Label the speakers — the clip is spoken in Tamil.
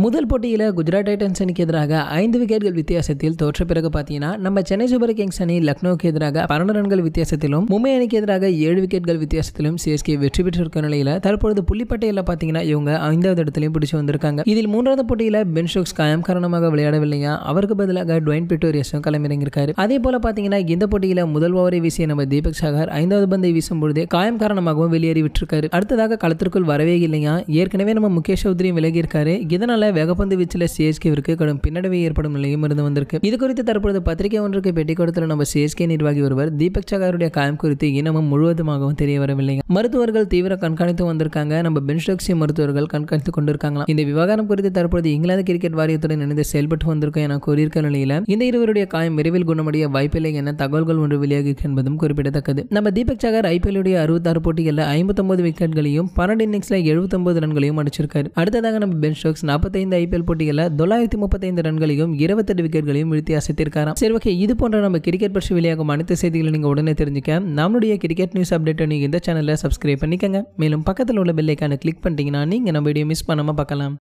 Speaker 1: முதல் போட்டியில் குஜராத் டைட்டன்ஸ் அணிக்கு எதிராக ஐந்து விக்கெட்கள் வித்தியாசத்தில் தோற்ற பிறகு பார்த்தீங்கன்னா நம்ம சென்னை சூப்பர் கிங்ஸ் அணி லக்னோவுக்கு எதிராக பன்னெண்டு ரன்கள் வித்தியாசத்திலும் மும்பை அணிக்கு எதிராக ஏழு விக்கெட்கள் வித்தியாசத்திலும் சிஎஸ்கே வெற்றி பெற்றிருக்க நிலையில் தற்பொழுது புள்ளிப்பட்டையில் பார்த்தீங்கன்னா இவங்க ஐந்தாவது இடத்துலையும் பிடிச்சு வந்திருக்காங்க இதில் மூன்றாவது போட்டியில் பென் காயம் காரணமாக விளையாடவில்லையா அவருக்கு பதிலாக டுவைன் பிட்டோரியஸும் களமிறங்கியிருக்காரு அதே போல பார்த்தீங்கன்னா இந்த போட்டியில் முதல் ஓவரை வீசிய நம்ம தீபக் சாகர் ஐந்தாவது பந்தை வீசும் பொழுதே காயம் காரணமாகவும் வெளியேறி விட்டிருக்காரு அடுத்ததாக களத்திற்குள் வரவே இல்லையா ஏற்கனவே நம்ம முகேஷ் சௌத்ரியும் விலகியிருக்காரு இதனால் இதனால் வேகப்பந்து வீச்சில் விற்கு கடும் பின்னடைவு ஏற்படும் நிலையும் இருந்து வந்திருக்கு இது குறித்து தற்பொழுது பத்திரிகை ஒன்றுக்கு பேட்டி கொடுத்துள்ள நம்ம சிஎஸ்கே நிர்வாகி ஒருவர் தீபக் சகாருடைய காயம் குறித்து இனமும் முழுவதுமாகவும் தெரிய வரவில்லை மருத்துவர்கள் தீவிர கண்காணித்து வந்திருக்காங்க நம்ம பென்ஸ்டோக்சி மருத்துவர்கள் கண்காணித்து கொண்டிருக்காங்களா இந்த விவகாரம் குறித்து தற்பொழுது இங்கிலாந்து கிரிக்கெட் வாரியத்துடன் இணைந்து செயல்பட்டு வந்திருக்கும் என கூறியிருக்க நிலையில் இந்த இருவருடைய காயம் விரைவில் குணமடைய வாய்ப்பில்லை என தகவல்கள் ஒன்று வெளியாகிருக்கு என்பதும் குறிப்பிடத்தக்கது நம்ம தீபக் சகர் உடைய அறுபத்தாறு போட்டிகளில் ஐம்பத்தொன்பது விக்கெட்களையும் பன்னெண்டு இன்னிங்ஸில் எழுபத்தொன்பது ரன்களையும் அடிச்சிருக்காரு அடுத்ததாக நம்ம பென்ஸ்டோக்ஸ் நாற்பத்தி முப்பத்தைந்து ஐபிஎல் போட்டிகளில் தொள்ளாயிரத்தி முப்பத்தைந்து ரன்களையும் இருபத்தெட்டு விக்கெட்களையும் வித்தியாசத்திற்காராம் சரி ஓகே இது போன்ற நம்ம கிரிக்கெட் பற்றி வெளியாகும் அனைத்து செய்திகளை நீங்கள் உடனே தெரிஞ்சுக்க நம்மளுடைய கிரிக்கெட் நியூஸ் அப்டேட்டை நீங்கள் இந்த சேனலில் சப்ஸ்கிரைப் பண்ணிக்கங்க மேலும் பக்கத்தில் உள்ள பெல்லைக்கான கிளிக் பண்ணிட்டீங்கன்னா நீங்கள் நம்ம வீடியோ மிஸ் பண்ணாமல் பார்க்கலாம்